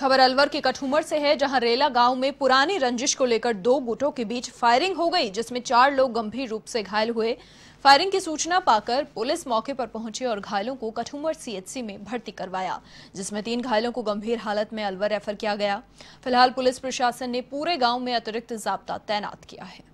खबर अलवर के कठूमर से है जहां रेला गांव में पुरानी रंजिश को लेकर दो गुटों के बीच फायरिंग हो गई जिसमें चार लोग गंभीर रूप से घायल हुए फायरिंग की सूचना पाकर पुलिस मौके पर पहुंची और घायलों को कठूमर सीएचसी में भर्ती करवाया जिसमें तीन घायलों को गंभीर हालत में अलवर रेफर किया गया फिलहाल पुलिस प्रशासन ने पूरे गांव में अतिरिक्त जाब्ता तैनात किया है